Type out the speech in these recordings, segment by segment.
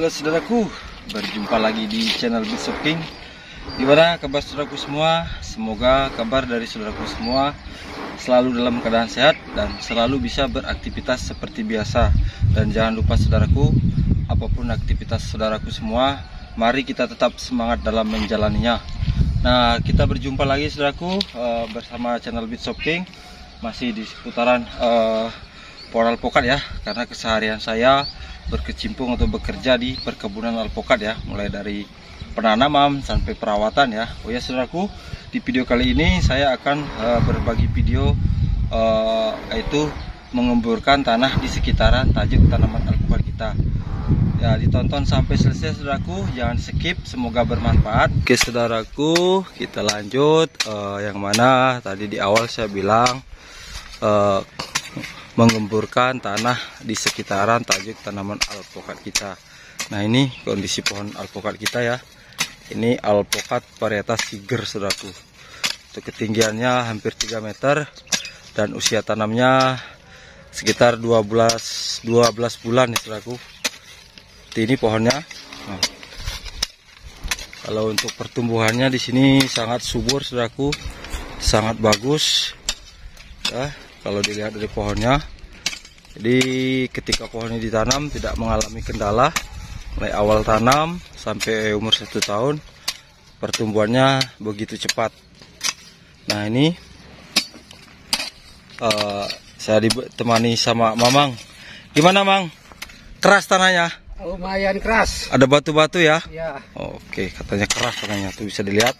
Halo saudaraku, berjumpa lagi di channel Bishop King Gimana kabar saudaraku semua? Semoga kabar dari saudaraku semua selalu dalam keadaan sehat dan selalu bisa beraktivitas seperti biasa Dan jangan lupa saudaraku, apapun aktivitas saudaraku semua Mari kita tetap semangat dalam menjalaninya Nah kita berjumpa lagi saudaraku eh, bersama channel Bishop King Masih di seputaran uh, pohon alpukat ya karena keseharian saya berkecimpung atau bekerja di perkebunan alpukat ya mulai dari penanaman sampai perawatan ya Oh ya saudaraku di video kali ini saya akan uh, berbagi video uh, yaitu mengemburkan tanah di sekitaran tajuk tanaman alpukat kita ya ditonton sampai selesai saudaraku jangan skip semoga bermanfaat oke saudaraku kita lanjut uh, yang mana tadi di awal saya bilang uh, mengemburkan tanah di sekitaran tajuk tanaman alpokat kita. Nah ini kondisi pohon alpokat kita ya. Ini alpokat varietas tiger saudaraku. Untuk ketinggiannya hampir 3 meter dan usia tanamnya sekitar 12 12 bulan nih saudaraku. Ini pohonnya. Nah. Kalau untuk pertumbuhannya di sini sangat subur saudaraku, sangat bagus. Ya kalau dilihat dari pohonnya jadi ketika pohonnya ditanam tidak mengalami kendala mulai awal tanam sampai umur satu tahun pertumbuhannya begitu cepat nah ini uh, saya ditemani sama Mamang gimana Mang keras tanahnya lumayan keras ada batu-batu ya, ya. oke katanya keras tanahnya tuh bisa dilihat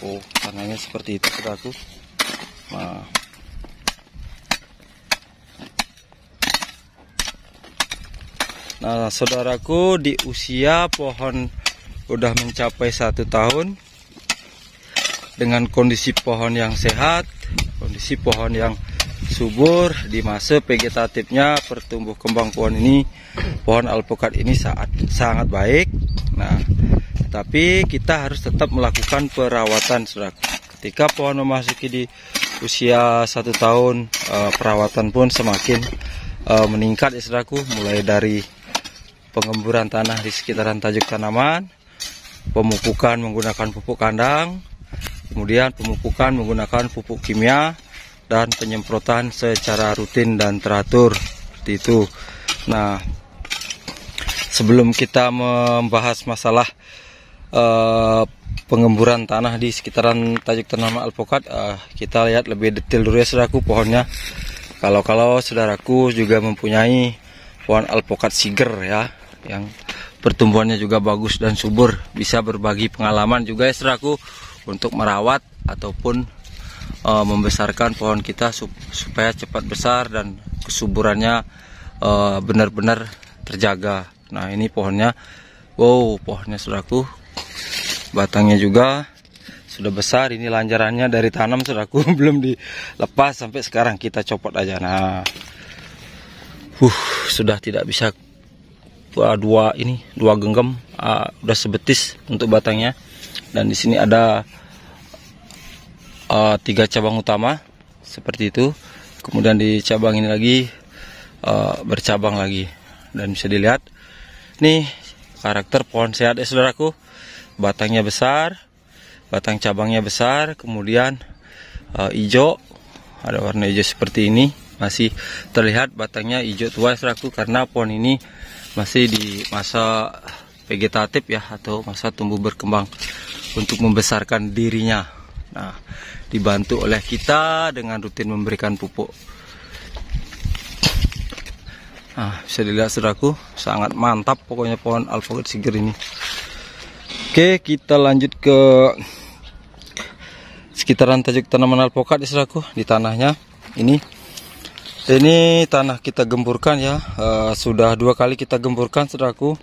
Oh, tanahnya seperti itu saudaraku. Nah, Nah, saudaraku di usia pohon udah mencapai satu tahun dengan kondisi pohon yang sehat, kondisi pohon yang subur di masa vegetatifnya pertumbuh kembang pohon ini pohon alpukat ini saat sangat baik. Nah, tapi kita harus tetap melakukan perawatan saudaraku. Ketika pohon memasuki di usia satu tahun, eh, perawatan pun semakin eh, meningkat ya saudaraku, mulai dari pengemburan tanah di sekitaran tajuk tanaman, pemupukan menggunakan pupuk kandang, kemudian pemupukan menggunakan pupuk kimia, dan penyemprotan secara rutin dan teratur. Seperti itu. Nah, sebelum kita membahas masalah uh, pengemburan tanah di sekitaran Tajuk tanaman Alpokat uh, eh, kita lihat lebih detail dulu ya saudaraku pohonnya kalau-kalau saudaraku juga mempunyai pohon alpokat siger ya yang pertumbuhannya juga bagus dan subur bisa berbagi pengalaman juga ya seraku untuk merawat ataupun e, membesarkan pohon kita sup, supaya cepat besar dan kesuburannya eh, benar-benar terjaga nah ini pohonnya wow pohonnya seraku, batangnya juga sudah besar ini lanjarannya dari tanam seraku belum dilepas sampai sekarang kita copot aja nah uh sudah tidak bisa dua, dua ini dua genggam uh, udah sebetis untuk batangnya dan di sini ada uh, tiga cabang utama seperti itu kemudian di cabang ini lagi uh, bercabang lagi dan bisa dilihat ini karakter pohon sehat ya saudaraku batangnya besar batang cabangnya besar kemudian uh, hijau ada warna hijau seperti ini masih terlihat batangnya hijau tua saudaraku karena pohon ini masih di masa vegetatif ya atau masa tumbuh berkembang untuk membesarkan dirinya. Nah, dibantu oleh kita dengan rutin memberikan pupuk. Nah, bisa dilihat saudaraku, sangat mantap pokoknya pohon alpukat seger ini. Oke, kita lanjut ke sekitaran tajuk tanaman alpukat ya saudaraku di tanahnya. Ini ini tanah kita gemburkan ya uh, sudah dua kali kita gemburkan saudaraku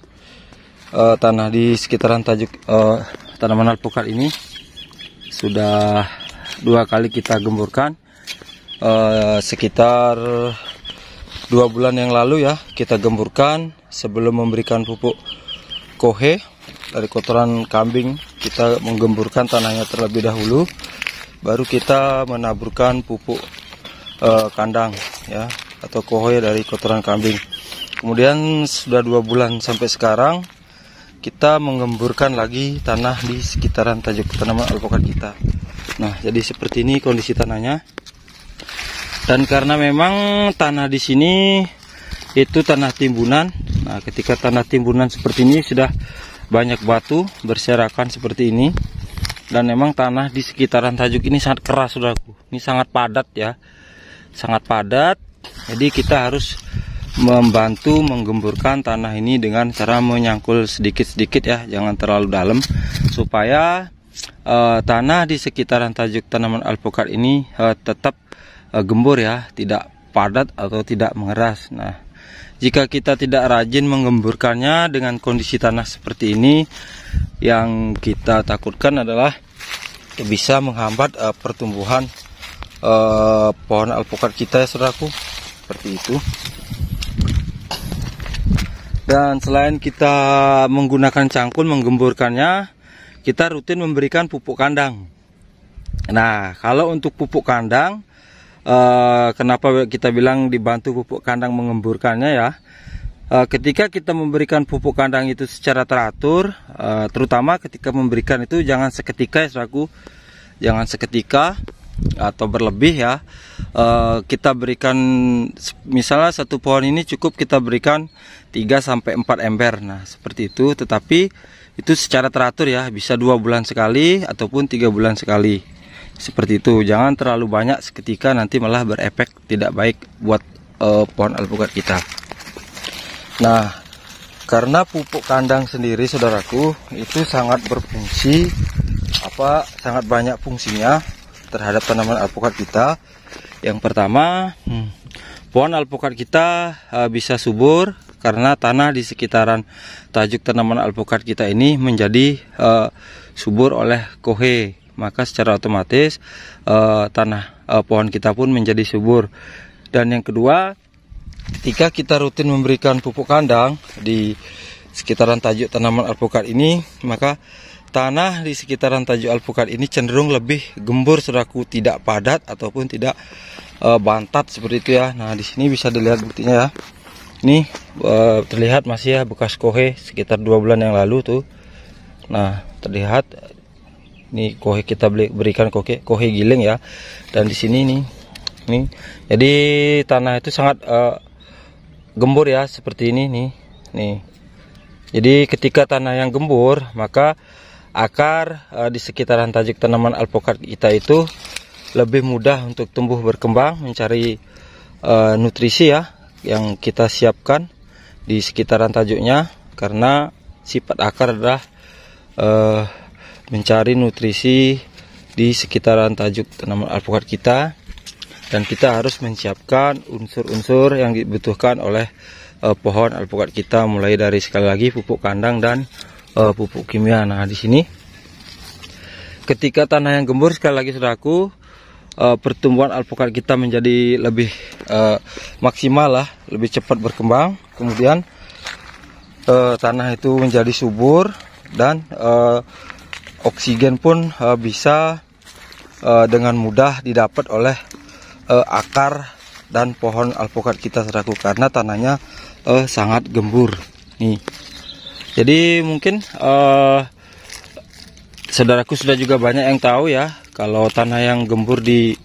uh, tanah di sekitaran tajuk uh, tanaman alpukat ini sudah dua kali kita gemburkan uh, sekitar dua bulan yang lalu ya kita gemburkan sebelum memberikan pupuk kohe dari kotoran kambing kita menggemburkan tanahnya terlebih dahulu baru kita menaburkan pupuk uh, kandang ya atau kohoy dari kotoran kambing. Kemudian sudah dua bulan sampai sekarang kita mengemburkan lagi tanah di sekitaran tajuk tanaman alpukat kita. Nah, jadi seperti ini kondisi tanahnya. Dan karena memang tanah di sini itu tanah timbunan. Nah, ketika tanah timbunan seperti ini sudah banyak batu berserakan seperti ini. Dan memang tanah di sekitaran tajuk ini sangat keras, Saudaraku. Ini sangat padat ya sangat padat jadi kita harus membantu menggemburkan tanah ini dengan cara menyangkul sedikit-sedikit ya jangan terlalu dalam supaya uh, tanah di sekitaran tajuk tanaman alpukat ini uh, tetap uh, gembur ya tidak padat atau tidak mengeras nah jika kita tidak rajin menggemburkannya dengan kondisi tanah seperti ini yang kita takutkan adalah bisa menghambat uh, pertumbuhan Eh, pohon alpukat kita ya saudaraku seperti itu dan selain kita menggunakan cangkul menggemburkannya kita rutin memberikan pupuk kandang nah kalau untuk pupuk kandang uh, kenapa kita bilang dibantu pupuk kandang mengemburkannya ya uh, ketika kita memberikan pupuk kandang itu secara teratur uh, terutama ketika memberikan itu jangan seketika ya saudaraku jangan seketika atau berlebih ya uh, kita berikan misalnya satu pohon ini cukup kita berikan 3 sampai 4 ember nah seperti itu tetapi itu secara teratur ya bisa dua bulan sekali ataupun tiga bulan sekali seperti itu jangan terlalu banyak seketika nanti malah berefek tidak baik buat uh, pohon alpukat kita nah karena pupuk kandang sendiri saudaraku itu sangat berfungsi apa sangat banyak fungsinya terhadap tanaman alpukat kita. Yang pertama, hmm, pohon alpukat kita uh, bisa subur karena tanah di sekitaran tajuk tanaman alpukat kita ini menjadi uh, subur oleh kohe. Maka secara otomatis uh, tanah uh, pohon kita pun menjadi subur. Dan yang kedua, ketika kita rutin memberikan pupuk kandang di sekitaran tajuk tanaman alpukat ini, maka tanah di sekitaran Tanjung Alpukat ini cenderung lebih gembur seraku tidak padat ataupun tidak e, bantat seperti itu ya. Nah, di sini bisa dilihat buktinya ya. Ini e, terlihat masih ya bekas kohe sekitar dua bulan yang lalu tuh. Nah, terlihat ini kohe kita berikan kohe kohe giling ya. Dan di sini nih nih. Jadi tanah itu sangat e, gembur ya seperti ini nih. Nih. Jadi ketika tanah yang gembur, maka akar uh, di sekitaran tajuk tanaman alpukat kita itu lebih mudah untuk tumbuh berkembang mencari uh, nutrisi ya yang kita siapkan di sekitaran tajuknya karena sifat akar adalah uh, mencari nutrisi di sekitaran tajuk tanaman alpukat kita dan kita harus menyiapkan unsur-unsur yang dibutuhkan oleh uh, pohon alpukat kita mulai dari sekali lagi pupuk kandang dan uh, pupuk kimia. Nah, di sini ketika tanah yang gembur sekali lagi seraku uh, eh, pertumbuhan alpukat kita menjadi lebih uh, maksimal lah, lebih cepat berkembang. Kemudian uh, tanah itu menjadi subur dan uh, oksigen pun uh, bisa uh, dengan mudah didapat oleh uh, akar dan pohon alpukat kita seraku karena tanahnya uh, sangat gembur nih jadi mungkin uh, saudaraku sudah juga banyak yang tahu ya kalau tanah yang gembur di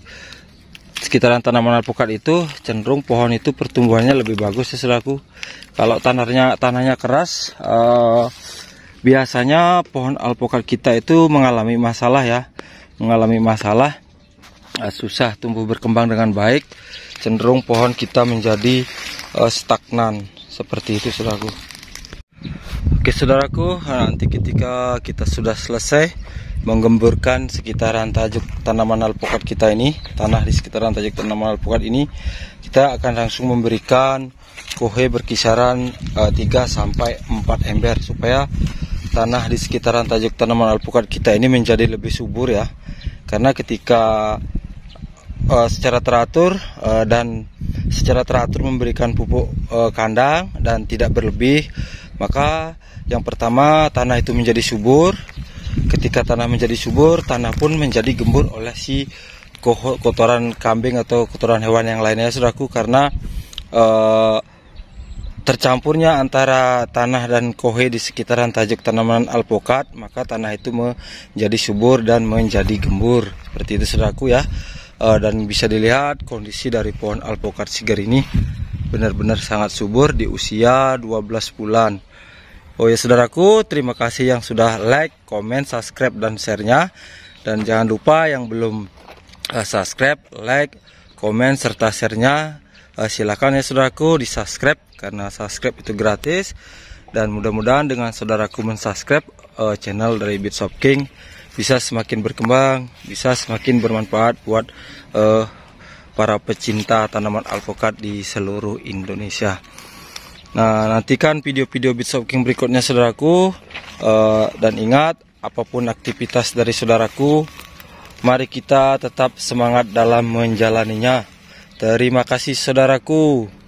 sekitaran tanaman alpukat itu cenderung pohon itu pertumbuhannya lebih bagus ya saudaraku. Kalau tanahnya tanahnya keras uh, biasanya pohon alpukat kita itu mengalami masalah ya, mengalami masalah uh, susah tumbuh berkembang dengan baik, cenderung pohon kita menjadi uh, stagnan seperti itu saudaraku. Oke saudaraku, nanti ketika kita sudah selesai menggemburkan sekitaran tajuk tanaman alpukat kita ini, tanah di sekitaran tajuk tanaman alpukat ini, kita akan langsung memberikan kohe berkisaran uh, eh, 3 sampai 4 ember supaya tanah di sekitaran tajuk tanaman alpukat kita ini menjadi lebih subur ya. Karena ketika uh, secara teratur uh, dan secara teratur memberikan pupuk uh, kandang dan tidak berlebih maka yang pertama, tanah itu menjadi subur. Ketika tanah menjadi subur, tanah pun menjadi gembur oleh si kotoran kambing atau kotoran hewan yang lainnya, saudaraku, karena e, tercampurnya antara tanah dan kohe di sekitaran tajuk tanaman alpukat, maka tanah itu menjadi subur dan menjadi gembur. Seperti itu, saudaraku ya. e, dan bisa dilihat kondisi dari pohon alpukat sigar ini benar-benar sangat subur di usia 12 bulan. Oh ya saudaraku, terima kasih yang sudah like, comment, subscribe dan share-nya. Dan jangan lupa yang belum uh, subscribe, like, comment serta share-nya uh, silakan ya saudaraku di subscribe karena subscribe itu gratis dan mudah-mudahan dengan saudaraku mensubscribe uh, channel dari Bitshop King bisa semakin berkembang bisa semakin bermanfaat buat uh, para pecinta tanaman alpukat di seluruh Indonesia Nah, nantikan video-video Bitsoking berikutnya saudaraku. Uh, dan ingat, apapun aktivitas dari saudaraku, mari kita tetap semangat dalam menjalaninya. Terima kasih saudaraku.